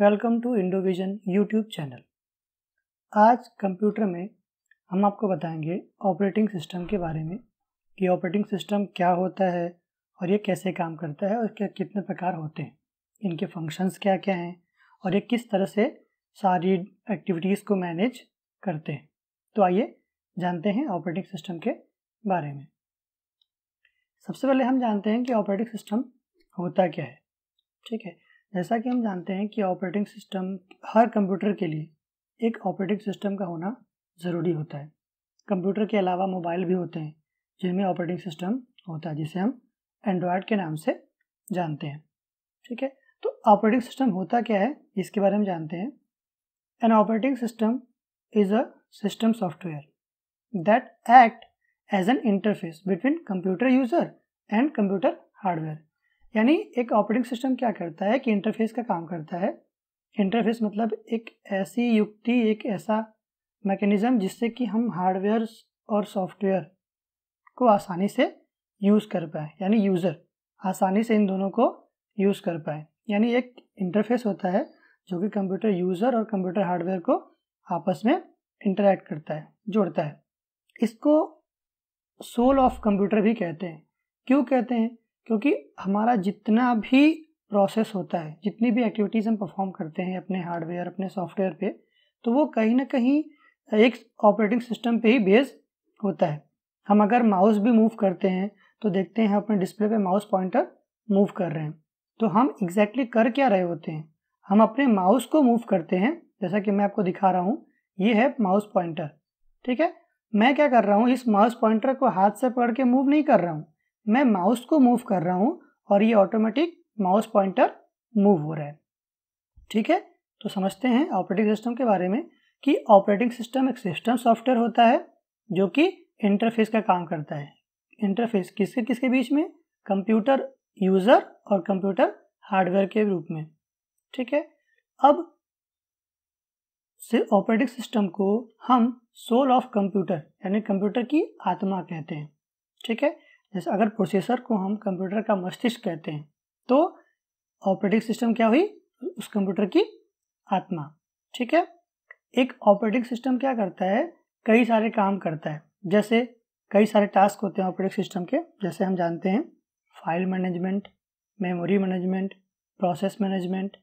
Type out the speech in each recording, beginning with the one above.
Welcome to Indovision YouTube channel आज computer में हम आपको बताएंगे ऑपरेटिंग सिस्टम के बारे में कि ऑपरेटिंग सिस्टम क्या होता है और ये कैसे काम करता है और क्या कितने प्रकार होते हैं इनके फंक्शंस क्या क्या हैं और ये किस तरह से सारी एक्टिविटीज़ को मैनेज करते हैं तो आइए जानते हैं ऑपरेटिंग सिस्टम के बारे में सबसे पहले हम जानते हैं कि ऑपरेटिंग सिस्टम होता क्या है ठीक है जैसा कि हम जानते हैं कि ऑपरेटिंग सिस्टम हर कंप्यूटर के लिए एक ऑपरेटिंग सिस्टम का होना ज़रूरी होता है कंप्यूटर के अलावा मोबाइल भी होते हैं जिनमें ऑपरेटिंग सिस्टम होता है जिसे हम एंड्रॉयड के नाम से जानते हैं ठीक है तो ऑपरेटिंग सिस्टम होता क्या है इसके बारे में जानते हैं an operating system is a system software that act as an interface between computer user and computer hardware यानी एक ऑपरेटिंग सिस्टम क्या करता है कि इंटरफेस का काम करता है इंटरफेस मतलब एक ऐसी युक्ति एक ऐसा मैकेनिज़्म जिससे कि हम हार्डवेयर और सॉफ्टवेयर को आसानी से यूज़ कर पाए यानी यूज़र आसानी से इन दोनों को यूज़ कर पाए यानी एक इंटरफेस होता है जो कि कंप्यूटर यूज़र और कंप्यूटर हार्डवेयर को आपस में इंटरेक्ट करता है जोड़ता है इसको सोल ऑफ कंप्यूटर भी कहते हैं क्यों कहते हैं क्योंकि हमारा जितना भी प्रोसेस होता है जितनी भी एक्टिविटीज़ हम परफॉर्म करते हैं अपने हार्डवेयर अपने सॉफ्टवेयर पे तो वो कहीं ना कहीं एक ऑपरेटिंग सिस्टम पे ही बेस होता है हम अगर माउस भी मूव करते हैं तो देखते हैं अपने डिस्प्ले पे माउस पॉइंटर मूव कर रहे हैं तो हम एग्जैक्टली exactly कर क्या रहे होते हैं हम अपने माउस को मूव करते हैं जैसा कि मैं आपको दिखा रहा हूँ ये है माउस पॉइंटर ठीक है मैं क्या कर रहा हूँ इस माउस पॉइंटर को हाथ से पकड़ के मूव नहीं कर रहा हूँ मैं माउस को मूव कर रहा हूँ और ये ऑटोमेटिक माउस पॉइंटर मूव हो रहा है ठीक है तो समझते हैं ऑपरेटिंग सिस्टम के बारे में कि ऑपरेटिंग सिस्टम एक सिस्टम सॉफ्टवेयर होता है जो कि इंटरफेस का काम करता है इंटरफेस किसके किसके बीच में कंप्यूटर यूज़र और कंप्यूटर हार्डवेयर के रूप में ठीक है अब ऑपरेटिंग सिस्टम को हम सोल ऑफ कंप्यूटर यानी कंप्यूटर की आत्मा कहते हैं ठीक है जैसे अगर प्रोसेसर को हम कंप्यूटर का मस्तिष्क कहते हैं तो ऑपरेटिंग सिस्टम क्या हुई उस कंप्यूटर की आत्मा ठीक है एक ऑपरेटिंग सिस्टम क्या करता है कई सारे काम करता है जैसे कई सारे टास्क होते हैं ऑपरेटिंग सिस्टम के जैसे हम जानते हैं file management memory management process management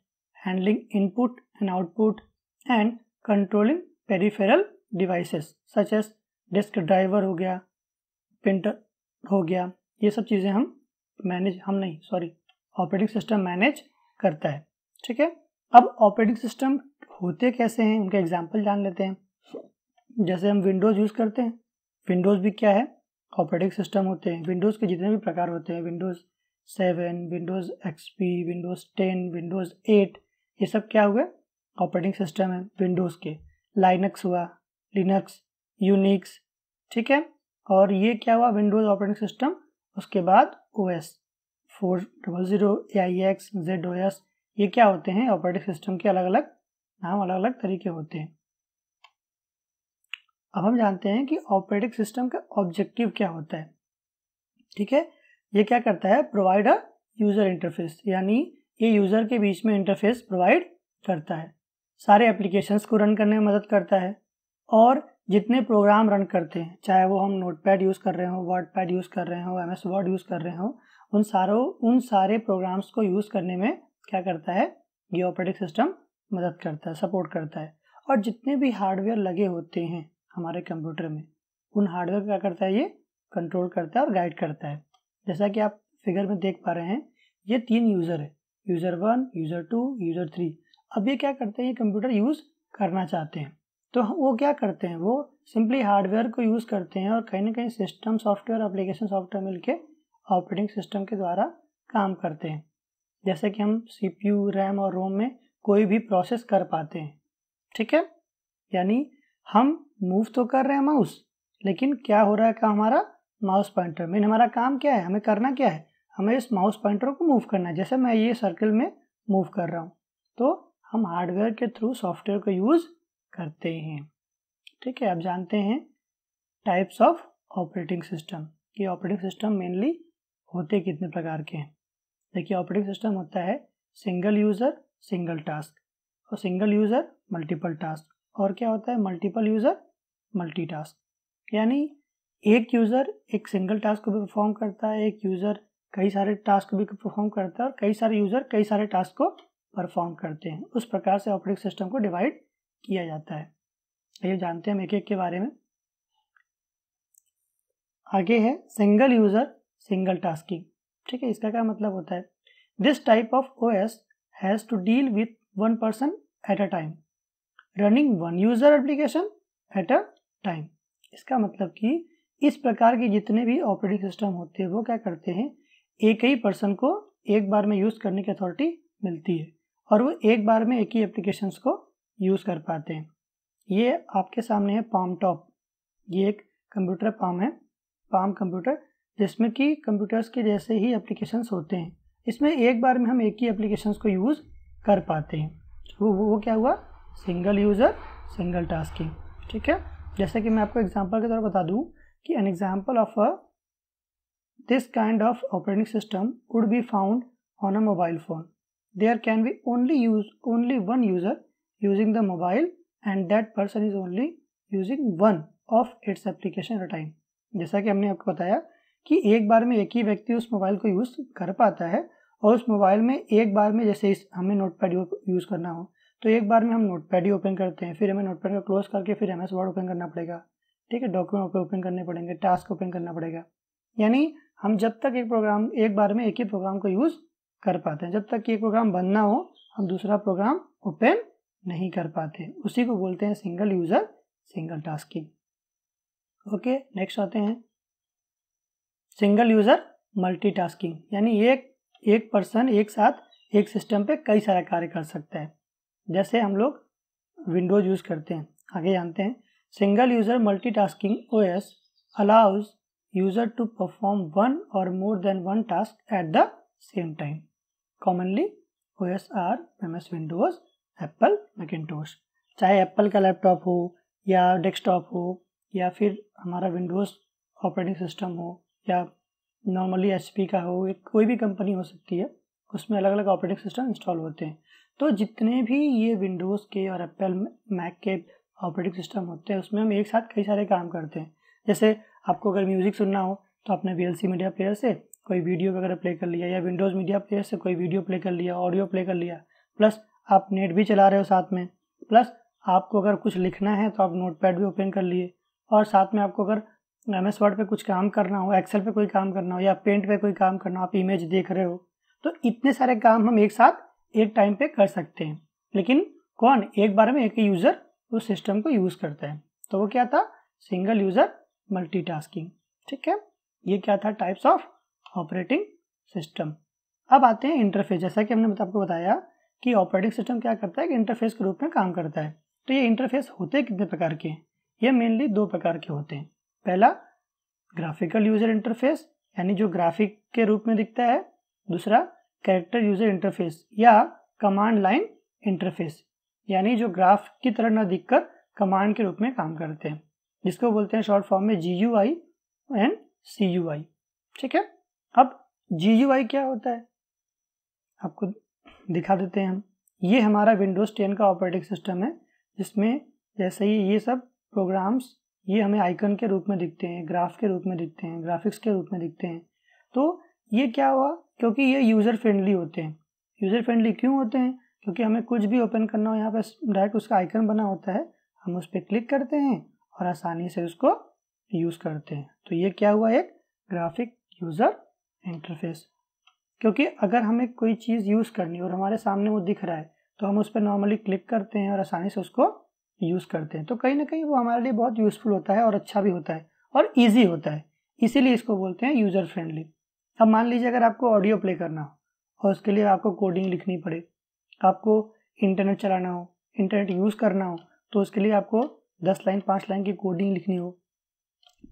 handling input and output and controlling peripheral devices such as disk driver हो गया प्रिंटर हो गया ये सब चीज़ें हम मैनेज हम नहीं सॉरी ऑपरेटिंग सिस्टम मैनेज करता है ठीक है अब ऑपरेटिंग सिस्टम होते कैसे हैं उनका एग्जाम्पल जान लेते हैं जैसे हम विंडोज़ यूज़ करते हैं विंडोज़ भी क्या है ऑपरेटिंग सिस्टम होते हैं विंडोज़ के जितने भी प्रकार होते हैं Windows seven Windows XP Windows ten Windows eight ये सब क्या हुए ऑपरेटिंग सिस्टम है विंडोज़ के लाइनक्स हुआ लिनक्स यूनिक्स ठीक है और ये क्या हुआ विंडोज़ ऑपरेटिंग सिस्टम उसके बाद O S four double zero A I X Z O S ये क्या होते हैं ऑपरेटिंग सिस्टम के अलग अलग नाम अलग अलग तरीके होते हैं अब हम जानते हैं कि ऑपरेटिंग सिस्टम का ऑब्जेक्टिव क्या होता है ठीक है ये क्या करता है प्रोवाइड अ यूज़र इंटरफेस यानी ये यूज़र के बीच में इंटरफेस प्रोवाइड करता है सारे एप्लीकेशंस को रन करने में मदद करता है और जितने प्रोग्राम रन करते हैं चाहे वो हम नोट पैड यूज़ कर रहे हो वर्ड पैड यूज़ कर रहे हो एम एस वर्ड यूज़ कर रहे हो उन सारों उन सारे प्रोग्राम्स को यूज़ करने में क्या करता है ये ऑपरेटिंग सिस्टम मदद करता है सपोर्ट करता है और जितने भी हार्डवेयर लगे होते हैं हमारे कंप्यूटर में उन हार्डवेयर क्या करता है ये कंट्रोल करता है और गाइड करता है जैसा कि आप फिगर में देख पा रहे हैं ये तीन यूज़र है user one user two user three अब ये क्या करते हैं ये कंप्यूटर यूज़ करना चाहते हैं तो वो क्या करते हैं वो सिंपली हार्डवेयर को यूज़ करते हैं और कहीं ना कहीं सिस्टम सॉफ्टवेयर एप्लीकेशन सॉफ्टवेयर मिलके ऑपरेटिंग सिस्टम के द्वारा काम करते हैं जैसे कि हम सी पी यू रैम और रोम में कोई भी प्रोसेस कर पाते हैं ठीक है यानी हम मूव तो कर रहे हैं माउस लेकिन क्या हो रहा है काम हमारा माउस पॉइंटर मीन हमारा काम क्या है हमें करना क्या है हमें इस माउस पॉइंटर को मूव करना है जैसे मैं ये सर्कल में मूव कर रहा हूँ तो हम हार्डवेयर के थ्रू सॉफ्टवेयर को यूज़ करते हैं ठीक है आप जानते हैं टाइप्स ऑफ ऑपरेटिंग सिस्टम ये ऑपरेटिंग सिस्टम मेनली होते कितने प्रकार के हैं देखिए ऑपरेटिंग सिस्टम होता है सिंगल यूज़र सिंगल टास्क और सिंगल यूज़र मल्टीपल टास्क और क्या होता है मल्टीपल यूज़र मल्टी टास्क यानी एक यूज़र एक सिंगल टास्क को भी परफॉर्म करता है एक यूज़र कई सारे टास्क भी परफॉर्म करता है और कई सारे यूज़र कई सारे टास्क को परफॉर्म करते हैं उस प्रकार से ऑपरेटिंग सिस्टम को डिवाइड किया जाता है ये जानते हैं हम एक एक के बारे में आगे है सिंगल यूजर सिंगल टास्किंग ठीक है इसका क्या मतलब होता है this type of O S has to deal with one person at a time running one user application at a time इसका मतलब कि इस प्रकार के जितने भी ऑपरेटिंग सिस्टम होते हैं वो क्या करते हैं एक ही पर्सन को एक बार में यूज़ करने की अथॉरिटी मिलती है और वो एक बार में एक ही एप्लीकेशन को यूज़ कर पाते हैं ये आपके सामने है पाम टॉप ये एक कंप्यूटर पाम है पाम कंप्यूटर जिसमें कि कंप्यूटर्स के जैसे ही एप्लीकेशंस होते हैं इसमें एक बार में हम एक ही एप्लीकेशंस को यूज़ कर पाते हैं वो वो, क्या हुआ सिंगल यूज़र सिंगल टास्किंग ठीक है जैसे कि मैं आपको एग्जांपल के तौर बता दूं कि an example of a this kind of operating system would be found on a mobile phone there can be only use only one user using the mobile and that person is only using one of its application at a time. जैसा कि हमने आपको बताया कि एक बार में एक ही व्यक्ति उस मोबाइल को यूज़ कर पाता है और उस मोबाइल में एक बार में जैसे इस हमें नोट पैड यूज़ करना हो तो एक बार में हम नोट पैड ही ओपन करते हैं फिर हमें नोट पैड को क्लोज करके फिर एम एस वर्ड ओपन करना पड़ेगा ठीक है डॉक्यूमेंट ओपन करने पड़ेंगे टास्क ओपन करना पड़ेगा यानी हम जब तक एक प्रोग्राम एक बार में एक ही प्रोग्राम को यूज़ कर पाते हैं जब तक कि एक प्रोग्राम बनना हो हम दूसरा प्रोग्राम ओपन नहीं कर पाते उसी को बोलते हैं single user single tasking okay next आते हैं सिंगल यूज़र मल्टी टास्किंग यानी एक एक पर्सन एक साथ एक सिस्टम पे कई सारा कार्य कर सकता है जैसे हम लोग विंडोज यूज़ करते हैं आगे जानते हैं single user multi tasking O S allows user to perform one or more than one task at the same time commonly O S are M S Windows Apple Macintosh चाहे Apple का laptop हो या desktop हो या फिर हमारा Windows operating system हो या नॉर्मली एच का हो एक कोई भी कंपनी हो सकती है उसमें अलग अलग ऑपरेटिंग सिस्टम इंस्टॉल होते हैं तो जितने भी ये विंडोज़ के और एप्पल मैक के ऑपरेटिंग सिस्टम होते हैं उसमें हम एक साथ कई सारे काम करते हैं जैसे आपको अगर म्यूज़िक सुनना हो तो आपने वी मीडिया प्लेयर से कोई वीडियो वगैरह प्ले कर लिया या विंडोज़ मीडिया प्लेयर से कोई वीडियो प्ले कर लिया ऑडियो प्ले कर लिया प्लस आप नेट भी चला रहे हो साथ में प्लस आपको अगर कुछ लिखना है तो आप नोट पैड भी ओपन कर लिए और साथ में आपको अगर एम एस वर्ड पर कुछ काम करना हो एक्सेल पे कोई काम करना हो या पेंट पे कोई काम करना हो आप इमेज देख रहे हो तो इतने सारे काम हम एक साथ एक टाइम पे कर सकते हैं लेकिन कौन एक बार में एक ही यूज़र उस सिस्टम को यूज़ करता है तो वो क्या था सिंगल यूज़र मल्टी ठीक है ये क्या था टाइप्स ऑफ ऑपरेटिंग सिस्टम अब आते हैं इंटरफेस जैसा कि हमने आपको बताया कि ऑपरेटिंग सिस्टम क्या करता है कि इंटरफेस के रूप में काम करता है तो ये इंटरफेस होते कितने प्रकार के हैं ये मेनली दो प्रकार के होते हैं पहला ग्राफिकल यूजर इंटरफेस यानी जो ग्राफिक के रूप में दिखता है दूसरा कैरेक्टर यूजर इंटरफेस या कमांड लाइन इंटरफेस यानी जो ग्राफ की तरह ना दिखकर कमांड के रूप में काम करते हैं जिसको बोलते हैं शॉर्ट फॉर्म में G U I and C U I ठीक है अब जी यू आई क्या होता है आपको दिखा देते हैं हम ये हमारा विंडोज़ टेन का ऑपरेटिंग सिस्टम है जिसमें जैसे ही ये सब प्रोग्राम्स ये हमें आइकन के रूप में दिखते हैं ग्राफ के रूप में दिखते हैं ग्राफिक्स के रूप में दिखते हैं तो ये क्या हुआ क्योंकि ये यूज़र फ्रेंडली होते हैं यूज़र फ्रेंडली क्यों होते हैं क्योंकि हमें कुछ भी ओपन करना हो यहाँ पर डायरेक्ट उसका आइकन बना होता है हम उस पर क्लिक करते हैं और आसानी से उसको यूज़ करते हैं तो ये क्या हुआ एक ग्राफिक यूज़र इंटरफेस क्योंकि अगर हमें कोई चीज़ यूज़ करनी और हमारे सामने वो दिख रहा है तो हम उस पर नॉर्मली क्लिक करते हैं और आसानी से उसको यूज़ करते हैं तो कहीं ना कहीं वो हमारे लिए बहुत यूज़फुल होता है और अच्छा भी होता है और ईजी होता है इसीलिए इसको बोलते हैं यूज़र फ्रेंडली अब मान लीजिए अगर आपको ऑडियो प्ले करना हो और उसके लिए आपको कोडिंग लिखनी पड़े आपको इंटरनेट चलाना हो इंटरनेट यूज़ करना हो तो उसके लिए आपको दस लाइन पाँच लाइन की कोडिंग लिखनी हो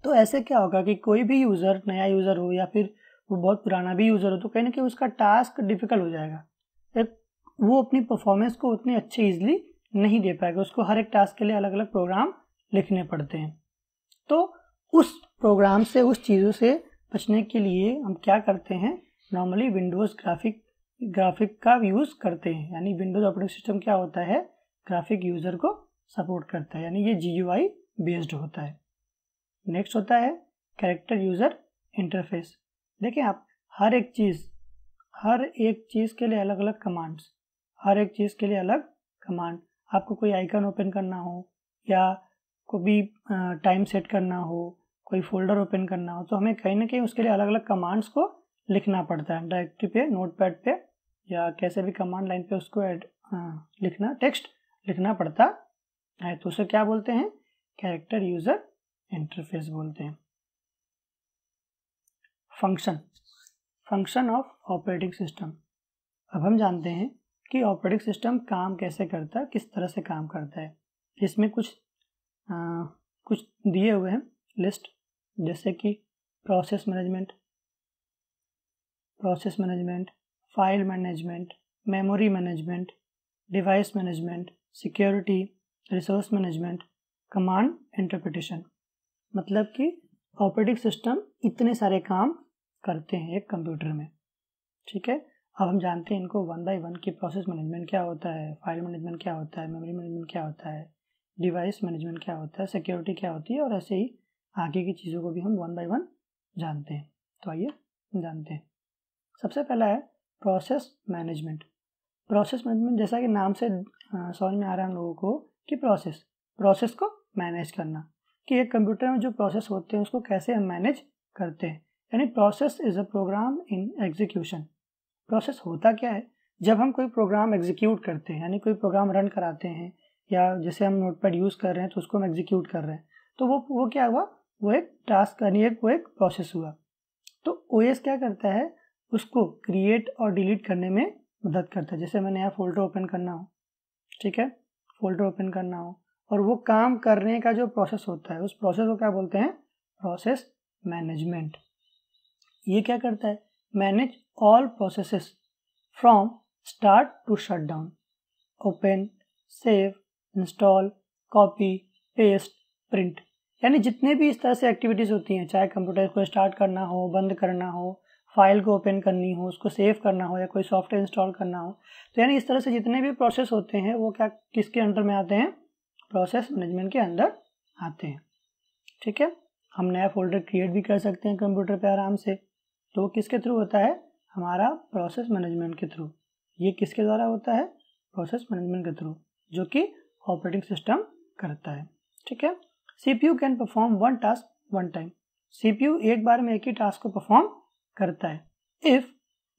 तो ऐसे क्या होगा कि कोई भी यूज़र नया यूज़र हो या फिर वो बहुत पुराना भी यूज़र हो तो कहीं ना कहीं उसका टास्क डिफ़िकल्ट हो जाएगा एक वो अपनी परफॉर्मेंस को उतनी अच्छे ईजिली नहीं दे पाएगा उसको हर एक टास्क के लिए अलग अलग प्रोग्राम लिखने पड़ते हैं तो उस प्रोग्राम से उस चीज़ों से बचने के लिए हम क्या करते हैं नॉर्मली विंडोज़ ग्राफिक ग्राफिक का यूज़ करते हैं यानी विंडोज़ ऑपरेटिंग सिस्टम क्या होता है ग्राफिक यूज़र को सपोर्ट करता है यानी ये जी बेस्ड होता है नेक्स्ट होता है कैरेक्टर यूज़र इंटरफेस देखिए आप हर एक चीज़ हर एक चीज़ के लिए अलग अलग कमांड्स हर एक चीज़ के लिए अलग कमांड आपको कोई आइकन ओपन करना हो या कोई भी टाइम सेट करना हो कोई फोल्डर ओपन करना हो तो हमें कहीं ना कहीं उसके लिए अलग अलग कमांड्स को लिखना पड़ता है डायरेक्टरी पे नोट पैड पे या कैसे भी कमांड लाइन पे उसको एड लिखना टेक्स्ट लिखना पड़ता है तो उसे क्या बोलते हैं कैरेक्टर यूज़र इंटरफेस बोलते हैं function function of operating system अब हम जानते हैं कि ऑपरेटिंग सिस्टम काम कैसे करता है किस तरह से काम करता है इसमें कुछ आ, कुछ दिए हुए हैं लिस्ट जैसे कि process management process management file management memory management device management security resource management command interpretation मतलब कि ऑपरेटिंग सिस्टम इतने सारे काम करते हैं एक कंप्यूटर में ठीक है अब हम जानते हैं इनको वन बाई वन की प्रोसेस मैनेजमेंट क्या होता है फाइल मैनेजमेंट क्या होता है मेमोरी मैनेजमेंट क्या होता है डिवाइस मैनेजमेंट क्या होता है सिक्योरिटी क्या होती है और ऐसे ही आगे की चीज़ों को भी हम वन बाई वन जानते हैं तो आइए जानते हैं सबसे पहला है प्रोसेस मैनेजमेंट प्रोसेस मैनेजमेंट जैसा कि नाम से समझ में आ रहा है हम लोगों को कि प्रोसेस प्रोसेस को मैनेज करना कि एक कंप्यूटर में जो प्रोसेस होते हैं उसको कैसे हम मैनेज करते हैं यानी process is a program in execution process होता क्या है जब हम कोई प्रोग्राम एग्जीक्यूट करते हैं यानी कोई प्रोग्राम रन कराते हैं या जैसे हम नोटपैड यूज़ कर रहे हैं तो उसको हम एग्जीक्यूट कर रहे हैं तो वो वो क्या हुआ वो एक टास्क यानी एक वो एक प्रोसेस हुआ तो ओ क्या करता है उसको क्रिएट और डिलीट करने में मदद करता है जैसे मैंने नया फोल्डर ओपन करना हो ठीक है फोल्डर ओपन करना हो और वो काम करने का जो प्रोसेस होता है उस प्रोसेस को क्या बोलते हैं प्रोसेस मैनेजमेंट ये क्या करता है manage all processes from start to shut down open save install copy paste print यानी जितने भी इस तरह से एक्टिविटीज़ होती हैं चाहे कंप्यूटर को स्टार्ट करना हो बंद करना हो फाइल को ओपन करनी हो उसको सेव करना हो या कोई सॉफ्टवेयर इंस्टॉल करना हो तो यानी इस तरह से जितने भी प्रोसेस होते हैं वो क्या किसके अंडर में आते हैं प्रोसेस मैनेजमेंट के अंदर आते हैं ठीक है हम नया फोल्डर क्रिएट भी कर सकते हैं कंप्यूटर पे आराम से तो किसके थ्रू होता है हमारा प्रोसेस मैनेजमेंट के थ्रू ये किसके द्वारा होता है प्रोसेस मैनेजमेंट के थ्रू जो कि ऑपरेटिंग सिस्टम करता है ठीक है C P U can perform one task one time C P U एक बार में एक ही टास्क को परफॉर्म करता है if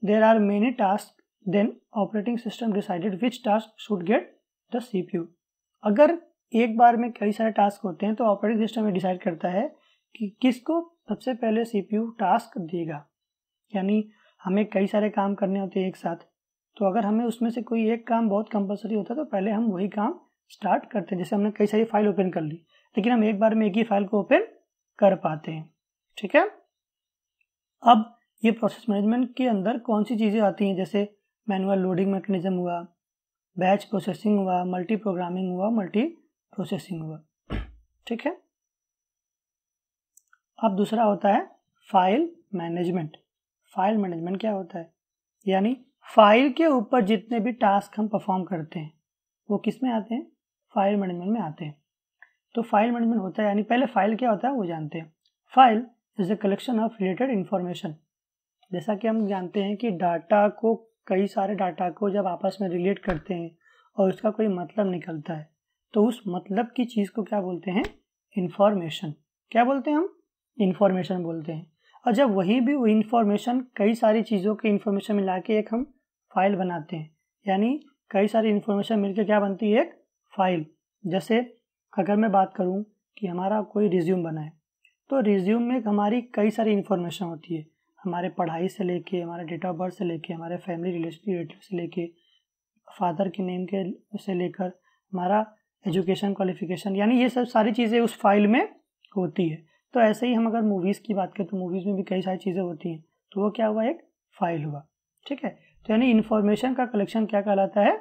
there are many task then operating system decided which task should get the C P U अगर एक बार में कई सारे टास्क होते हैं तो ऑपरेटिंग सिस्टम ये डिसाइड करता है कि किसको सबसे पहले सी पी यू टास्क देगा यानी हमें कई सारे काम करने होते हैं एक साथ तो अगर हमें उसमें से कोई एक काम बहुत कंपलसरी होता है तो पहले हम वही काम स्टार्ट करते हैं जैसे हमने कई सारी फाइल ओपन कर ली लेकिन हम एक बार में एक ही फाइल को ओपन कर पाते हैं ठीक है अब ये प्रोसेस मैनेजमेंट के अंदर कौन सी चीज़ें आती हैं जैसे मैनुअल लोडिंग मैकेनिज्म हुआ बैच प्रोसेसिंग हुआ मल्टी प्रोग्रामिंग हुआ मल्टी प्रोसेसिंग हुआ ठीक है अब दूसरा होता है फाइल मैनेजमेंट फाइल मैनेजमेंट क्या होता है यानी फाइल के ऊपर जितने भी टास्क हम परफॉर्म करते हैं वो किस में आते हैं फाइल मैनेजमेंट में आते हैं तो फाइल मैनेजमेंट होता है यानी पहले फाइल क्या होता है वो जानते हैं file is a collection of related information जैसा कि हम जानते हैं कि डाटा को कई सारे डाटा को जब आपस में रिलेट करते हैं और उसका कोई मतलब निकलता है तो उस मतलब की चीज़ को क्या बोलते हैं इन्फॉर्मेशन क्या बोलते हैं हम इन्फॉर्मेशन बोलते हैं और जब वही भी इन्फॉर्मेशन कई सारी चीज़ों की इन्फॉर्मेशन मिला के एक हम फाइल बनाते हैं यानी कई सारी इन्फॉर्मेशन मिलकर क्या बनती है एक फाइल जैसे अगर मैं बात करूँ कि हमारा कोई रिज्यूम बनाए तो रिज्यूम में हमारी कई सारी इन्फॉर्मेशन होती है हमारे पढ़ाई से लेके हमारे डेट ऑफ बर्थ से लेके हमारे फैमिली रिलेशन रिलेटिव से लेके फादर के नेम के से लेकर हमारा एजुकेशन क्वालिफिकेशन यानी ये सब सारी चीज़ें उस फाइल में होती है तो ऐसे ही हम अगर मूवीज़ की बात करें तो मूवीज़ में भी कई सारी चीज़ें होती हैं तो वो क्या हुआ एक फाइल हुआ ठीक है तो यानी इन्फॉर्मेशन का कलेक्शन क्या कहलाता है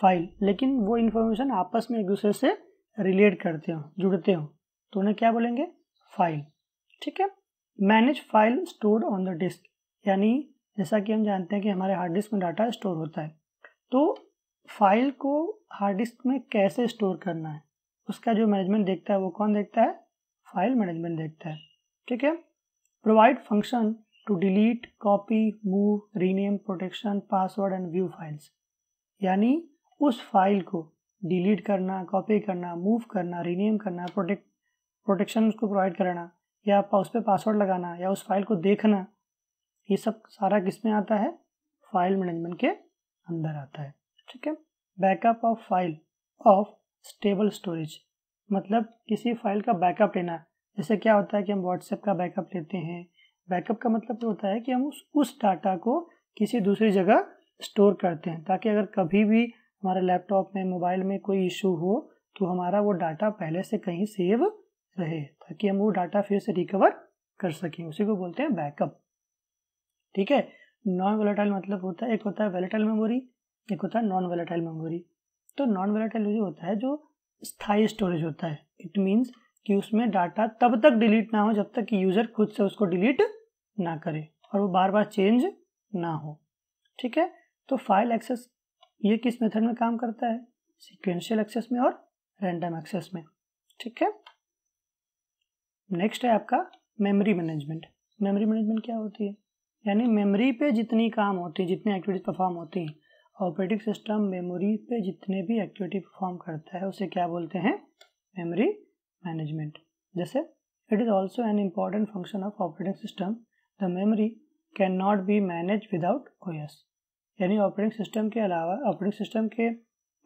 फाइल लेकिन वो इन्फॉर्मेशन आपस में एक दूसरे से रिलेट करते हो जुड़ते हो तो उन्हें क्या बोलेंगे फाइल ठीक है manage file stored on the disk यानी जैसा कि हम जानते हैं कि हमारे हार्ड डिस्क में डाटा स्टोर होता है तो फाइल को हार्ड डिस्क में कैसे स्टोर करना है उसका जो मैनेजमेंट देखता है वो कौन देखता है फाइल मैनेजमेंट देखते हैं ठीक है provide function to delete copy move rename protection password and view files यानी उस फाइल को डिलीट करना कॉपी करना मूव करना रीनेम करना प्रोटेक्ट प्रोटेक्शन उसको प्रोवाइड कराना या उस पर पासवर्ड लगाना या उस फाइल को देखना ये सब सारा किस में आता है फाइल मैनेजमेंट के अंदर आता है ठीक है backup of file of stable storage मतलब किसी फाइल का बैकअप लेना जैसे क्या होता है कि हम व्हाट्सएप का बैकअप लेते हैं बैकअप का मतलब ये होता है कि हम उस उस डाटा को किसी दूसरी जगह स्टोर करते हैं ताकि अगर कभी भी हमारे लैपटॉप में मोबाइल में कोई इशू हो तो हमारा वो डाटा पहले से कहीं सेव रहे ताकि हम वो डाटा फिर से रिकवर कर सकें उसी को बोलते हैं बैकअप ठीक है नॉन वेलेटाइल मतलब होता है एक होता है वेलेटाइल मेमोरी एक होता है नॉन वेलेटाइल मेमोरी तो नॉन वेलेटाइल जो होता है जो स्थायी स्टोरेज होता है इट मीन्स कि उसमें डाटा तब तक डिलीट ना हो जब तक कि यूज़र खुद से उसको डिलीट ना करे और वो बार बार चेंज ना हो ठीक है तो फाइल एक्सेस ये किस मेथड में काम करता है सिक्वेंशियल एक्सेस में और रैंडम एक्सेस में ठीक है नेक्स्ट है आपका मेमोरी मैनेजमेंट मेमोरी मैनेजमेंट क्या होती है यानी मेमोरी पे जितनी काम होती है जितनी एक्टिविटीज परफॉर्म होती हैं ऑपरेटिंग सिस्टम मेमोरी पे जितने भी एक्टिविटी परफॉर्म करता है उसे क्या बोलते हैं मेमोरी मैनेजमेंट जैसे it is also an important function of operating system the memory can not be manage without O यानी ऑपरेटिंग सिस्टम के अलावा ऑपरेटिंग सिस्टम के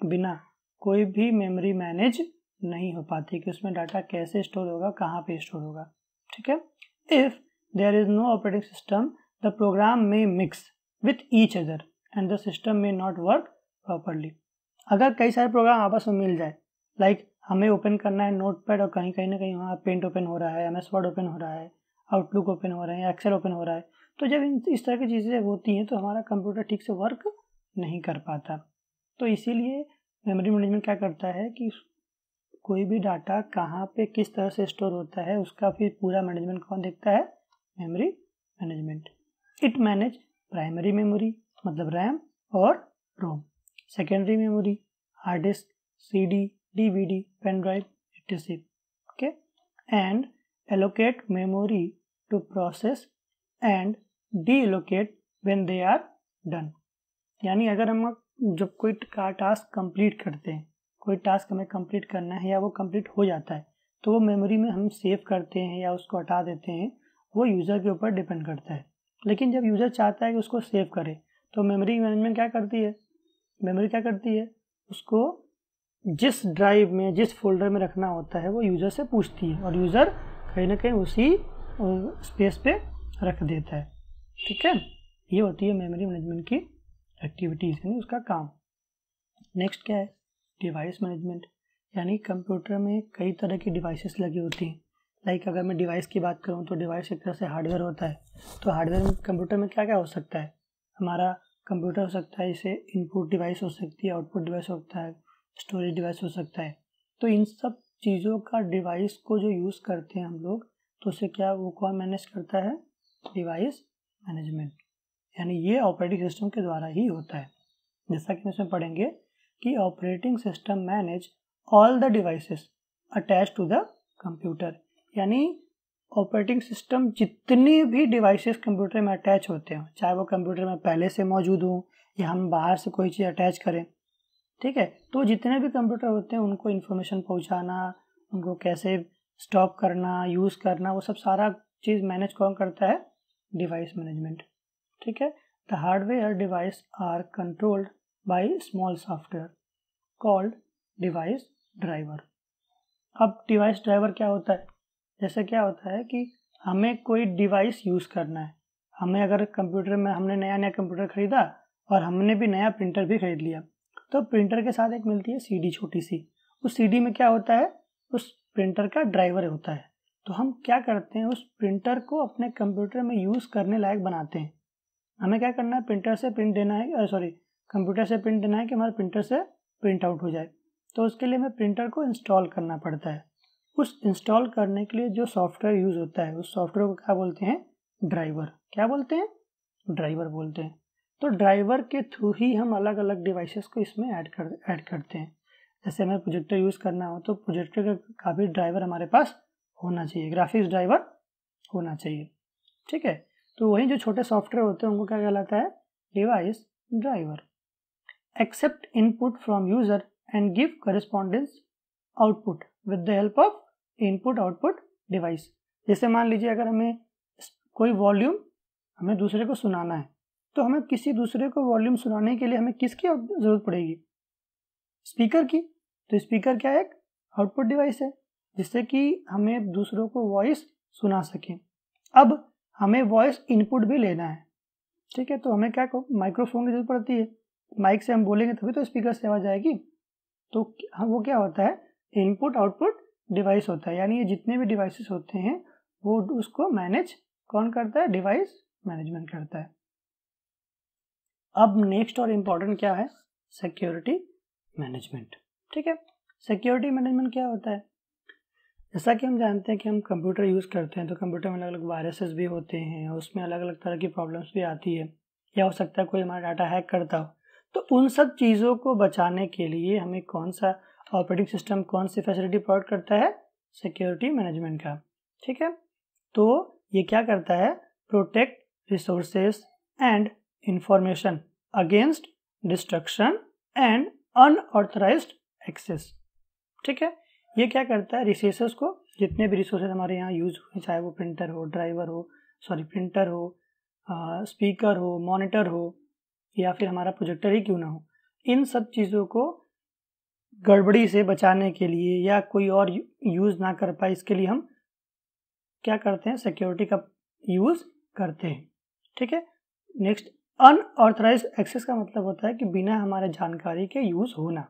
बिना कोई भी मेमोरी मैनेज नहीं हो पाती कि उसमें डाटा कैसे स्टोर होगा कहाँ पे स्टोर होगा ठीक है if there is no operating system the program may mix with each other and the system may not work properly अगर कई सारे प्रोग्राम आपस में मिल जाए लाइक like, हमें ओपन करना है नोट पैड और कहीं कहीं ना कहीं वहाँ पेंट ओपन हो रहा है एम एस वर्ड ओपन हो रहा है आउटलुक ओपन हो रहा है एक्सेल ओपन हो रहा है तो जब इन इस तरह की चीज़ें होती हैं तो हमारा कंप्यूटर ठीक से वर्क नहीं कर पाता तो इसीलिए मेमोरी मैनेजमेंट क्या करता है कि कोई भी डाटा कहाँ पे किस तरह से स्टोर होता है उसका फिर पूरा मैनेजमेंट कौन देखता है memory management it manage primary memory मतलब रैम और ROM secondary memory hard disk C D D V D pen drive etc okay and allocate memory to process and deallocate when they are done यानी अगर हम जब कोई task complete करते हैं कोई टास्क हमें कंप्लीट करना है या वो कंप्लीट हो जाता है तो वो मेमोरी में हम सेव करते हैं या उसको हटा देते हैं वो यूज़र के ऊपर डिपेंड करता है लेकिन जब यूज़र चाहता है कि उसको सेव करें तो मेमोरी मैनेजमेंट क्या करती है मेमोरी क्या करती है उसको जिस ड्राइव में जिस फोल्डर में रखना होता है वो यूज़र से पूछती है और यूज़र कहीं ना कहीं उसी स्पेस पे रख देता है ठीक है ये होती है मेमोरी मैनेजमेंट की एक्टिविटीज़ यानी उसका काम नेक्स्ट क्या है डिवाइस मैनेजमेंट यानी कंप्यूटर में कई तरह की डिवाइसेस लगी होती हैं लाइक अगर मैं डिवाइस की बात करूँ तो डिवाइस एक तरह से हार्डवेयर होता है तो हार्डवेयर में कंप्यूटर में क्या क्या हो सकता है हमारा कंप्यूटर हो सकता है इसे इनपुट डिवाइस हो सकती है आउटपुट डिवाइस हो सकता है स्टोरेज डिवाइस हो सकता है तो इन सब चीज़ों का डिवाइस को जो यूज़ करते हैं हम लोग तो उसे क्या वो कौन मैनेज करता है डिवाइस मैनेजमेंट यानी ये ऑपरेटिंग सिस्टम के द्वारा ही होता है जैसा कि हम इसमें पढ़ेंगे कि operating system manage all the devices attach to the computer यानी ऑपरेटिंग सिस्टम जितने भी डिवाइसेस कंप्यूटर में अटैच होते हैं चाहे वो कंप्यूटर में पहले से मौजूद हों या हम बाहर से कोई चीज़ अटैच करें ठीक है तो जितने भी कंप्यूटर होते हैं उनको इन्फॉर्मेशन पहुंचाना उनको कैसे स्टॉप करना यूज़ करना वो सब सारा चीज़ मैनेज कौन करता है डिवाइस मैनेजमेंट ठीक है the hardware device are controlled by small software called device driver अब डिवाइस ड्राइवर क्या होता है जैसे क्या होता है कि हमें कोई डिवाइस यूज़ करना है हमें अगर कंप्यूटर में हमने नया नया कंप्यूटर ख़रीदा और हमने भी नया प्रिंटर भी ख़रीद लिया तो प्रिंटर के साथ एक मिलती है सीडी छोटी सी उस सीडी में क्या होता है उस प्रिंटर का ड्राइवर होता है तो हम क्या करते हैं उस प्रिंटर को अपने कंप्यूटर में यूज़ करने लायक बनाते हैं हमें क्या करना है प्रिंटर से प्रिंट देना है सॉरी कंप्यूटर से प्रिंट देना है कि हमारे प्रिंटर से प्रिंट आउट हो जाए तो उसके लिए हमें प्रिंटर को इंस्टॉल करना पड़ता है उस इंस्टॉल करने के लिए जो सॉफ्टवेयर यूज़ होता है उस सॉफ्टवेयर को क्या बोलते हैं ड्राइवर क्या बोलते हैं ड्राइवर बोलते हैं तो ड्राइवर के थ्रू ही हम अलग अलग डिवाइसेस को इसमें ऐड कर ऐड करते हैं जैसे हमें प्रोजेक्टर यूज़ करना हो तो प्रोजेक्टर का भी ड्राइवर हमारे पास होना चाहिए ग्राफिक्स ड्राइवर होना चाहिए ठीक है तो वही जो छोटे सॉफ्टवेयर होते हैं उनको क्या कहलाता है device driver accept input from user and give correspondence output with the help of input output device जैसे मान लीजिए अगर हमें कोई वॉल्यूम हमें दूसरे को सुनाना है तो हमें किसी दूसरे को वॉल्यूम सुनाने के लिए हमें किसकी ज़रूरत पड़ेगी स्पीकर की तो स्पीकर क्या एक आउटपुट डिवाइस है जिससे कि हमें दूसरों को वॉइस सुना सकें अब हमें वॉइस इनपुट भी लेना है ठीक है तो हमें क्या माइक्रोफोन की जरूरत पड़ती है माइक से हम बोलेंगे तभी तो स्पीकर से आवाज़ आएगी तो वो क्या होता है इनपुट आउटपुट डिवाइस होता है यानी ये जितने भी डिवाइसेस होते हैं वो उसको मैनेज कौन करता है डिवाइस मैनेजमेंट करता है अब नेक्स्ट और इम्पोर्टेंट क्या है सिक्योरिटी मैनेजमेंट ठीक है सिक्योरिटी मैनेजमेंट क्या होता है जैसा कि हम जानते हैं कि हम कंप्यूटर यूज़ करते हैं तो कंप्यूटर में अलग अलग वायरसेस भी होते हैं उसमें अलग अलग तरह की प्रॉब्लम्स भी आती है या हो सकता है कोई हमारा डाटा हैक करता हो तो उन सब चीज़ों को बचाने के लिए हमें कौन सा तो ऑपरेटिंग सिस्टम कौन सी फैसिलिटी प्रोवाइड करता है सिक्योरिटी मैनेजमेंट का ठीक है तो ये क्या करता है protect resources and information against destruction and unauthorize access ठीक है ये क्या करता है रिसोर्सेस को जितने भी रिसोर्सेज हमारे यहाँ यूज़ हुए चाहे वो प्रिंटर हो ड्राइवर हो सॉरी प्रिंटर हो स्पीकर हो मॉनिटर हो या फिर हमारा प्रोजेक्टर ही क्यों ना हो इन सब चीज़ों को गड़बड़ी से बचाने के लिए या कोई और यूज़ ना कर पाए इसके लिए हम क्या करते हैं सिक्योरिटी का यूज़ करते हैं ठीक है नेक्स्ट अनऑथराइज एक्सेस का मतलब होता है कि बिना हमारे जानकारी के यूज़ होना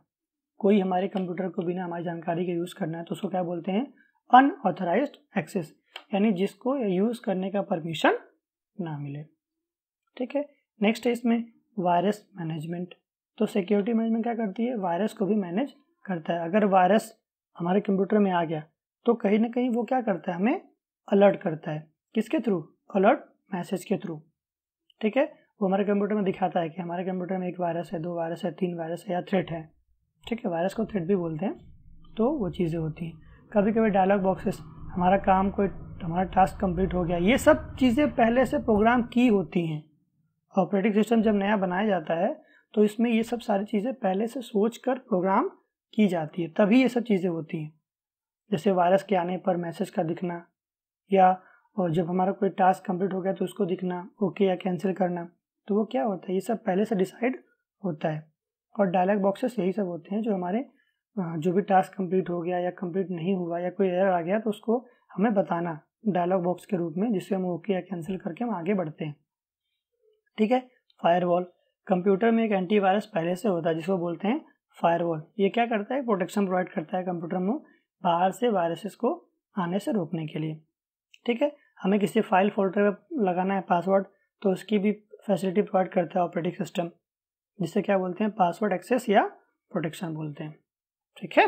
कोई हमारे कंप्यूटर को बिना हमारी जानकारी के यूज़ करना है तो उसको क्या बोलते हैं अनऑथराइज एक्सेस यानी जिसको यूज़ करने का परमिशन ना मिले ठीक है नेक्स्ट है इसमें वायरस मैनेजमेंट तो सिक्योरिटी मैनेजमेंट क्या करती है वायरस को भी मैनेज करता है अगर वायरस हमारे कंप्यूटर में आ गया तो कहीं ना कहीं वो क्या करता है हमें अलर्ट करता है किसके थ्रू अलर्ट मैसेज के थ्रू ठीक है वो हमारे कंप्यूटर में दिखाता है कि हमारे कंप्यूटर में एक वायरस है दो वायरस है तीन वायरस है या थ्रेट है ठीक है वायरस को थ्रेट भी बोलते हैं तो वो चीज़ें होती हैं कभी कभी डायलॉग बॉक्सेस हमारा काम कोई हमारा टास्क कंप्लीट हो गया ये सब चीज़ें पहले से प्रोग्राम की होती हैं ऑपरेटिंग सिस्टम जब नया बनाया जाता है तो इसमें ये सब सारी चीज़ें पहले से सोच कर प्रोग्राम की जाती है तभी ये सब चीज़ें होती हैं जैसे वायरस के आने पर मैसेज का दिखना या और जब हमारा कोई टास्क कंप्लीट हो गया तो उसको दिखना ओके या कैंसिल करना तो वो क्या होता है ये सब पहले से डिसाइड होता है और डायलॉग बॉक्सेस यही सब होते हैं जो हमारे जो भी टास्क कंप्लीट हो गया या कंप्लीट नहीं हुआ या कोई एरर आ गया तो उसको हमें बताना डायलॉग बॉक्स के रूप में जिससे हम ओके या कैंसिल करके हम आगे बढ़ते हैं ठीक है फायरवॉल कंप्यूटर में एक एंटीवायरस पहले से होता है जिसको बोलते हैं फायरवॉल ये क्या करता है प्रोटेक्शन प्रोवाइड करता है कंप्यूटर में बाहर से वायरसेस को आने से रोकने के लिए ठीक है हमें किसी फाइल फोल्डर में लगाना है पासवर्ड तो उसकी भी फैसिलिटी प्रोवाइड करता है ऑपरेटिंग सिस्टम जिसे क्या बोलते हैं पासवर्ड एक्सेस या प्रोटेक्शन बोलते हैं ठीक है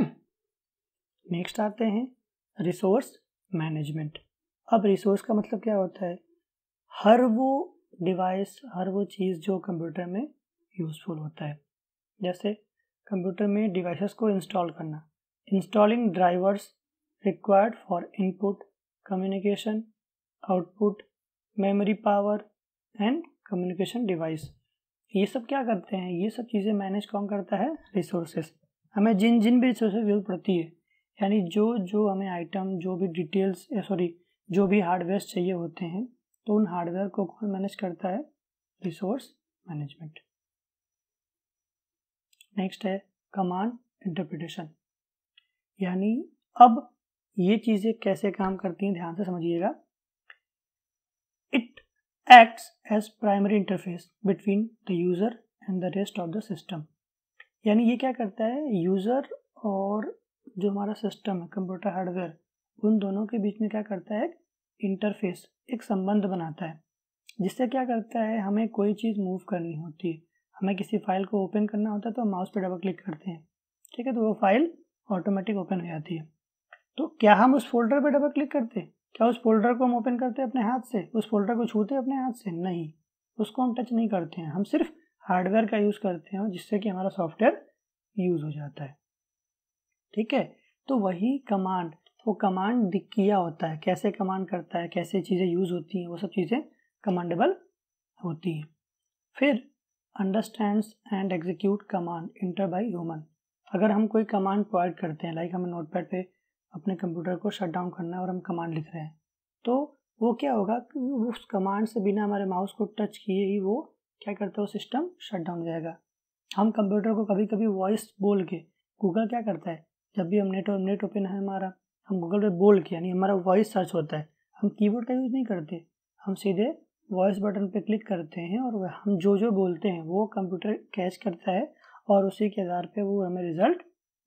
नेक्स्ट आते हैं रिसोर्स मैनेजमेंट अब रिसोर्स का मतलब क्या होता है हर वो डिवाइस हर वो चीज़ जो कंप्यूटर में यूज़फुल होता है जैसे कंप्यूटर में डिवाइसेस को इंस्टॉल करना installing drivers required for input communication output memory power and communication device ये सब क्या करते हैं ये सब चीज़ें मैनेज कौन करता है रिसोर्सेस हमें जिन जिन भी रिसोर्सेज ज़रूरत पड़ती है यानी जो जो हमें आइटम जो भी डिटेल्स सॉरी जो भी हार्डवेयर चाहिए होते हैं तो उन हार्डवेयर को कौन मैनेज करता है रिसोर्स मैनेजमेंट नेक्स्ट है कमांड इंटरप्रिटेशन यानी अब ये चीज़ें कैसे काम करती हैं ध्यान से समझिएगा it acts as primary interface between the user and the rest of the system यानी ये क्या करता है यूज़र और जो हमारा सिस्टम है कंप्यूटर हार्डवेयर उन दोनों के बीच में क्या करता है इंटरफेस एक संबंध बनाता है जिससे क्या करता है हमें कोई चीज़ मूव करनी होती है हमें किसी फाइल को ओपन करना होता है तो हम माउस पर डबल क्लिक करते हैं ठीक है तो वो फाइल ऑटोमेटिक ओपन हो जाती है तो क्या हम उस फोल्डर पर डबल क्लिक करते हैं क्या उस फोल्डर को हम ओपन करते हैं अपने हाथ से उस फोल्डर को छूते हैं अपने हाथ से नहीं उसको हम टच नहीं करते हैं हम सिर्फ हार्डवेयर का यूज़ करते हैं जिससे कि हमारा सॉफ्टवेयर यूज़ हो जाता है ठीक है तो वही कमांड वो कमांड किया होता है कैसे कमांड करता है कैसे चीज़ें यूज़ होती हैं वो सब चीज़ें कमांडेबल होती हैं फिर understand and execute command enter by human अगर हम कोई कमांड प्रोवाइड करते हैं लाइक हमें पैड पर अपने कंप्यूटर को शट डाउन करना है और हम कमांड लिख रहे हैं तो वो क्या होगा उस कमांड से बिना हमारे माउस को टच किए ही वो क्या करता है वो सिस्टम शट डाउन हो जाएगा हम कंप्यूटर को कभी कभी वॉइस बोल के गूगल क्या करता है जब भी हम नेट नेट ओपन है हमारा हम गूगल पे बोल के यानी हमारा वॉइस सर्च होता है हम कीबोर्ड का यूज़ नहीं करते हम सीधे वॉइस बटन पे क्लिक करते हैं और हम जो जो बोलते हैं वो कंप्यूटर कैच करता है और उसी के आधार पे वो हमें रिज़ल्ट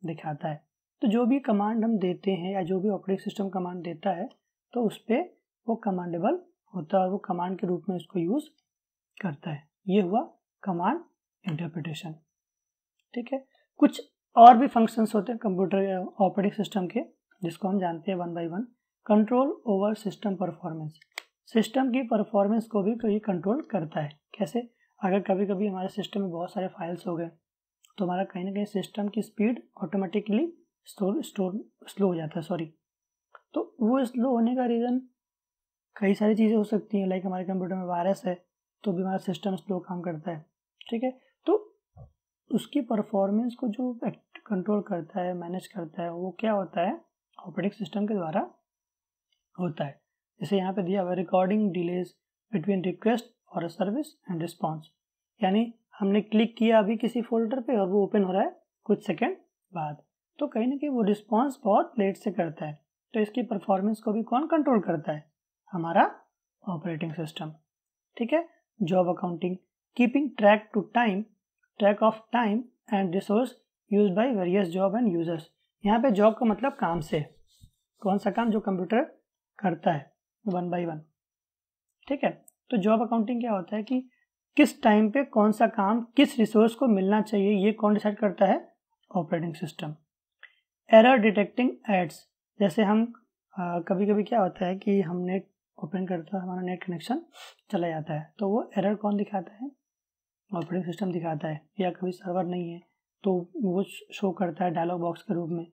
दिखाता है तो जो भी कमांड हम देते हैं या जो भी ऑपरेटिंग सिस्टम कमांड देता है तो उस पर वो कमांडेबल होता है और वो कमांड के रूप में उसको यूज़ करता है ये हुआ कमांड इंटरप्रिटेशन ठीक है कुछ और भी फंक्शंस होते हैं कंप्यूटर ऑपरेटिंग सिस्टम के जिसको हम जानते हैं one by one control over system performance system की परफॉर्मेंस को भी ये कंट्रोल करता है कैसे अगर कभी कभी हमारे सिस्टम में बहुत सारे फाइल्स हो गए तो हमारा कहीं ना कहीं सिस्टम की speed automatically store store slow हो जाता है सॉरी तो वो स्लो होने का रीज़न कई सारी चीज़ें हो सकती हैं लाइक हमारे कंप्यूटर में वायरस है तो भी हमारा सिस्टम स्लो काम करता है ठीक है तो उसकी परफॉर्मेंस को जो कंट्रोल करता है मैनेज करता है वो क्या होता है ऑपरेटिंग सिस्टम के द्वारा होता है जैसे यहाँ पे दिया हुआ recording delays between request for a service and response यानी हमने क्लिक किया अभी किसी फोल्डर पे और वो ओपन हो रहा है कुछ सेकेंड बाद तो कहीं ना कहीं वो रिस्पॉन्स बहुत लेट से करता है तो इसकी परफॉर्मेंस को भी कौन कंट्रोल करता है हमारा ऑपरेटिंग सिस्टम ठीक है job accounting keeping track to time track of time and resource use by various job and users यहाँ पे जॉब का मतलब काम से कौन सा काम जो कंप्यूटर करता है वन बाई वन ठीक है तो जॉब अकाउंटिंग क्या होता है कि किस टाइम पे कौन सा काम किस रिसोर्स को मिलना चाहिए ये कौन डिसाइड करता है operating system error detecting aids जैसे हम आ, कभी कभी क्या होता है कि हम नेट ओपन करते हैं हमारा नेट कनेक्शन चला जाता है तो वो एरर कौन दिखाता है ऑपरेटिंग सिस्टम दिखाता है या कभी सर्वर नहीं है तो वो शो करता है डायलॉग बॉक्स के रूप में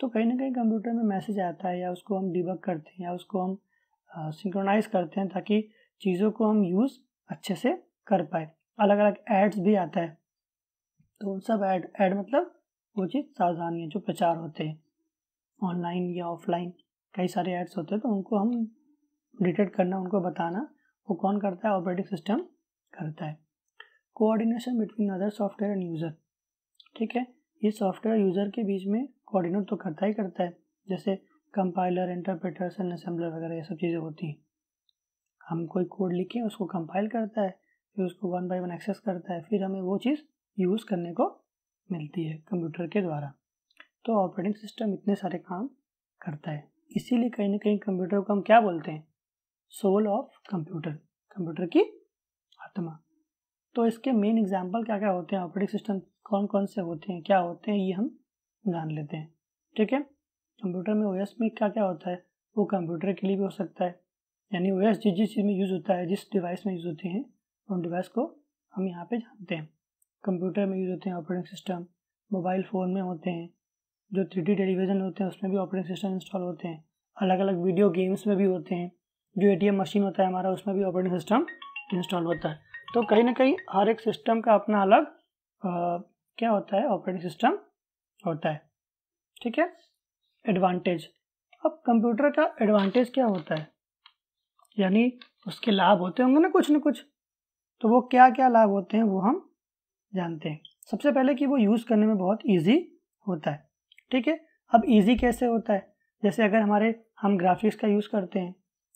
तो कहीं ना कहीं कंप्यूटर में मैसेज आता है या उसको हम डिबक करते हैं या उसको हम सिंक्रोनाइज करते हैं ताकि चीज़ों को हम यूज़ अच्छे से कर पाए अलग अलग एड्स भी आता है तो उन सब एड एड मतलब वो चीज़ सावधानियाँ जो प्रचार होते हैं ऑनलाइन या ऑफलाइन कई सारे एड्स होते हैं तो उनको हम डिटेक्ट करना उनको बताना वो कौन करता है ऑपरेटिंग सिस्टम करता है coordination between other software and user ठीक है ये सॉफ्टवेयर यूज़र के बीच में कोऑर्डिनेट तो करता ही करता है जैसे कंपाइलर इंटरप्रेटर्स सन असम्बलर वगैरह ये सब चीज़ें होती हैं हम कोई कोड लिखें उसको कंपाइल करता है फिर उसको वन बाई वन एक्सेस करता है फिर हमें वो चीज़ यूज़ करने को मिलती है कंप्यूटर के द्वारा तो ऑपरेटिंग सिस्टम इतने सारे काम करता है इसीलिए कहीं ना कहीं कंप्यूटर को हम क्या बोलते हैं सोल ऑफ कंप्यूटर कंप्यूटर की आत्मा तो इसके मेन एग्जाम्पल क्या क्या होते हैं ऑपरेटिंग सिस्टम कौन कौन से होते हैं क्या होते हैं ये हम जान लेते हैं ठीक है कंप्यूटर में ओएस में क्या क्या होता है वो कंप्यूटर के लिए भी हो सकता है यानी ओएस जिस जिस चीज़ में यूज़ होता है जिस डिवाइस में यूज़ होते हैं उन डिवाइस को हम यहाँ पे जानते हैं कंप्यूटर में यूज़ होते हैं ऑपरेटिंग सिस्टम मोबाइल फ़ोन में होते हैं जो थ्री डी टेलीविज़न होते हैं उसमें भी ऑपरेटिंग सिस्टम इंस्टॉल होते हैं अलग अलग वीडियो गेम्स में भी होते हैं जो ए मशीन होता है हमारा उसमें भी ऑपरेटिंग सिस्टम इंस्टॉल होता है तो कहीं ना कहीं हर एक सिस्टम का अपना अलग क्या होता है ऑपरेटिंग सिस्टम होता है ठीक है एडवांटेज अब कंप्यूटर का एडवांटेज क्या होता है यानी उसके लाभ होते होंगे ना कुछ ना कुछ तो वो क्या क्या लाभ होते हैं वो हम जानते हैं सबसे पहले कि वो यूज़ करने में बहुत ईजी होता है ठीक है अब ईजी कैसे होता है जैसे अगर हमारे हम ग्राफिक्स का यूज़ करते हैं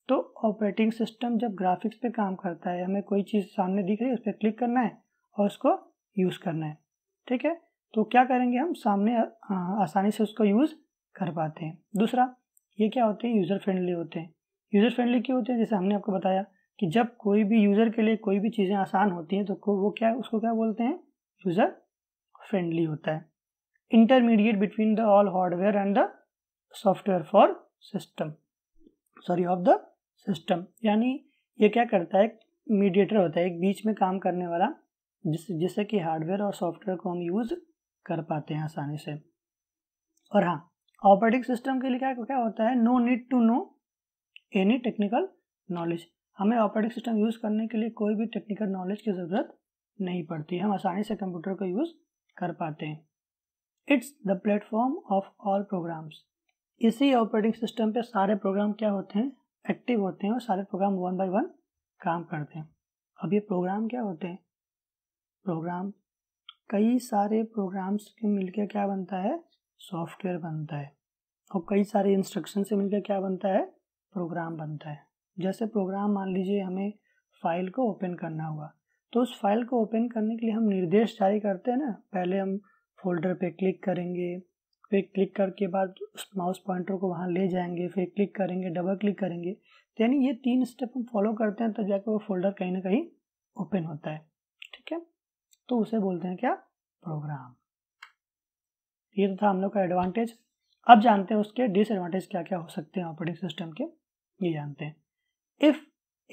तो ऑपरेटिंग सिस्टम जब ग्राफिक्स पे काम करता है हमें कोई चीज़ सामने दिख रही है उस पर क्लिक करना है और उसको यूज़ करना है ठीक है तो क्या करेंगे हम सामने आसानी से उसको यूज़ कर पाते हैं दूसरा ये क्या होते हैं यूज़र फ्रेंडली होते हैं यूज़र फ्रेंडली क्यों होते हैं जैसे हमने आपको बताया कि जब कोई भी यूज़र के लिए कोई भी चीज़ें आसान होती हैं तो वो क्या उसको क्या बोलते हैं यूज़र फ्रेंडली होता है intermediate between the all hardware and the software for system sorry of the system यानी ये क्या करता है मीडिएटर होता है एक बीच में काम करने वाला जिस जिससे कि हार्डवेयर और सॉफ्टवेयर को हम यूज़ कर पाते हैं आसानी से और हाँ ऑपरेटिंग सिस्टम के लिए क्या क्या होता है no need to know any technical knowledge हमें ऑपरेटिंग सिस्टम यूज़ करने के लिए कोई भी टेक्निकल नॉलेज की ज़रूरत नहीं पड़ती हम आसानी से कंप्यूटर को यूज़ कर पाते हैं it's the platform of all programs इसी ऑपरेटिंग सिस्टम पे सारे प्रोग्राम क्या होते हैं एक्टिव होते हैं और सारे प्रोग्राम वन बाय वन काम करते हैं अब ये प्रोग्राम क्या होते हैं प्रोग्राम कई सारे प्रोग्राम्स के मिलकर क्या बनता है सॉफ्टवेयर बनता है और कई सारे इंस्ट्रक्शन से मिलकर क्या बनता है प्रोग्राम बनता है जैसे प्रोग्राम मान लीजिए हमें फाइल को ओपन करना हुआ तो उस फाइल को ओपन करने के लिए हम निर्देश जारी करते हैं ना पहले हम फोल्डर पे क्लिक करेंगे फिर क्लिक करके बाद उस माउस पॉइंटर को वहाँ ले जाएंगे फिर क्लिक करेंगे डबल क्लिक करेंगे तो यानी ये तीन स्टेप हम फॉलो करते हैं तब तो जाकर वो फोल्डर कहीं ना कहीं ओपन होता है तो उसे बोलते हैं क्या प्रोग्राम ये तो था हम लोग का एडवांटेज अब जानते हैं उसके डिसएडवांटेज क्या क्या हो सकते हैं ऑपरेटिंग सिस्टम के ये जानते हैं if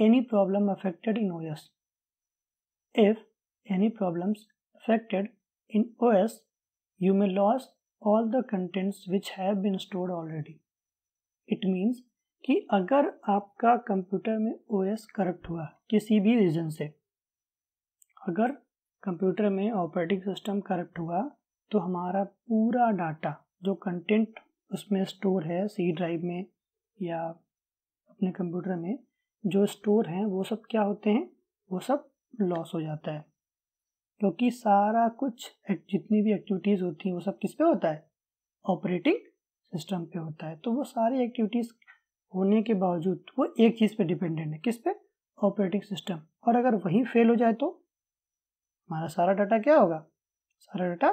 any problem affected in OS if any problems affected in OS you may loss all the contents which have been stored already it means कि अगर आपका कंप्यूटर में ओएस करप्ट हुआ किसी भी रीजन से अगर कंप्यूटर में ऑपरेटिंग सिस्टम करप्ट हुआ तो हमारा पूरा डाटा जो कंटेंट उसमें स्टोर है सी ड्राइव में या अपने कंप्यूटर में जो स्टोर हैं वो सब क्या होते हैं वो सब लॉस हो जाता है क्योंकि सारा कुछ जितनी भी एक्टिविटीज़ होती हैं वो सब किस पे होता है ऑपरेटिंग सिस्टम पे होता है तो वो सारी एक्टिविटीज़ होने के बावजूद वो एक चीज़ पे डिपेंडेंट है किस पे ऑपरेटिंग सिस्टम और अगर वही फेल हो जाए तो हमारा सारा डाटा क्या होगा सारा डाटा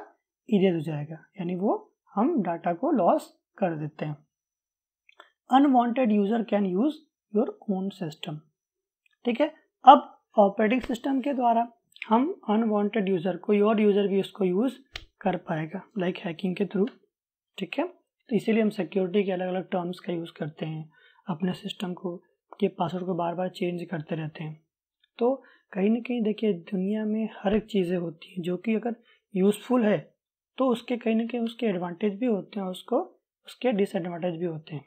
इरेज हो जाएगा यानी वो हम डाटा को लॉस कर देते हैं unwanted user can use your own system ठीक है अब ऑपरेटिंग सिस्टम के द्वारा हम अनवांटेड यूजर कोई और यूजर भी उसको यूज कर पाएगा लाइक हैकिंग के थ्रू ठीक है तो इसीलिए हम सिक्योरिटी के अलग अलग टर्म्स का यूज़ करते हैं अपने सिस्टम को के पासवर्ड को बार बार चेंज करते रहते हैं तो कहीं ना कहीं देखिए दुनिया में हर एक चीज़ें होती हैं जो कि अगर यूज़फुल है तो उसके कहीं ना कहीं उसके एडवांटेज भी होते हैं उसको उसके डिसएडवांटेज भी होते हैं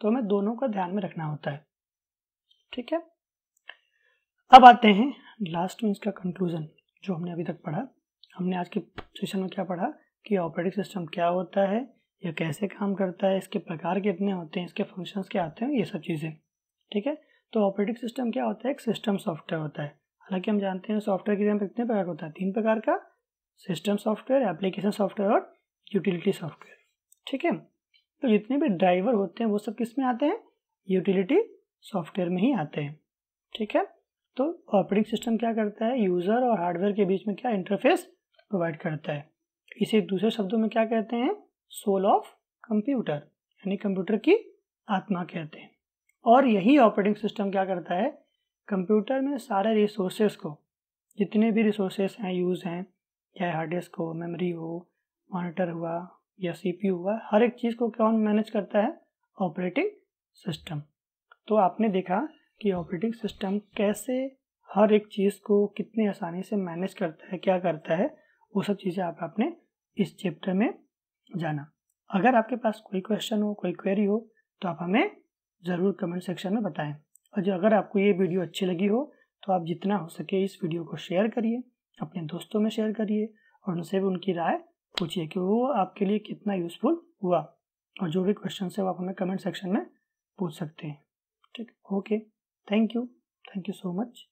तो हमें दोनों का ध्यान में रखना होता है ठीक है अब आते हैं लास्ट में इसका कंक्लूजन जो हमने अभी तक पढ़ा हमने आज के सेशन में क्या पढ़ा कि ऑपरेटिंग सिस्टम क्या होता है या कैसे काम करता है इसके प्रकार कितने होते हैं इसके फंक्शंस क्या आते हैं ये सब चीज़ें ठीक है तो ऑपरेटिंग सिस्टम क्या होता है एक सिस्टम सॉफ्टवेयर होता है हालांकि हम जानते हैं सॉफ्टवेयर के कितने प्रकार का होता है तीन प्रकार का सिस्टम सॉफ्टवेयर एप्लीकेशन सॉफ्टवेयर और यूटिलिटी सॉफ्टवेयर ठीक है तो जितने भी ड्राइवर होते हैं वो सब किस में आते हैं यूटिलिटी सॉफ्टवेयर में ही आते हैं ठीक है तो ऑपरेटिंग सिस्टम क्या करता है यूज़र और हार्डवेयर के बीच में क्या इंटरफेस प्रोवाइड करता है इसे दूसरे शब्दों में क्या कहते हैं सोल ऑफ कंप्यूटर यानी कंप्यूटर की आत्मा कहते हैं और यही ऑपरेटिंग सिस्टम क्या करता है कंप्यूटर में सारे रिसोर्सेस को जितने भी रिसोर्सेस हैं यूज़ हैं चाहे हार्ड डिस्क हो मेमोरी हो मॉनिटर हुआ या सीपीयू हुआ हर एक चीज़ को कौन मैनेज करता है ऑपरेटिंग सिस्टम तो आपने देखा कि ऑपरेटिंग सिस्टम कैसे हर एक चीज़ को कितनी आसानी से मैनेज करता है क्या करता है वो सब चीज़ें आप आपने इस चैप्टर में जाना अगर आपके पास कोई क्वेश्चन हो कोई क्वेरी हो तो आप हमें ज़रूर कमेंट सेक्शन में बताएं और जो अगर आपको ये वीडियो अच्छी लगी हो तो आप जितना हो सके इस वीडियो को शेयर करिए अपने दोस्तों में शेयर करिए और उनसे भी उनकी राय पूछिए कि वो आपके लिए कितना यूज़फुल हुआ और जो भी क्वेश्चन है वो आप हमें कमेंट सेक्शन में पूछ सकते हैं ठीक okay thank you thank you so much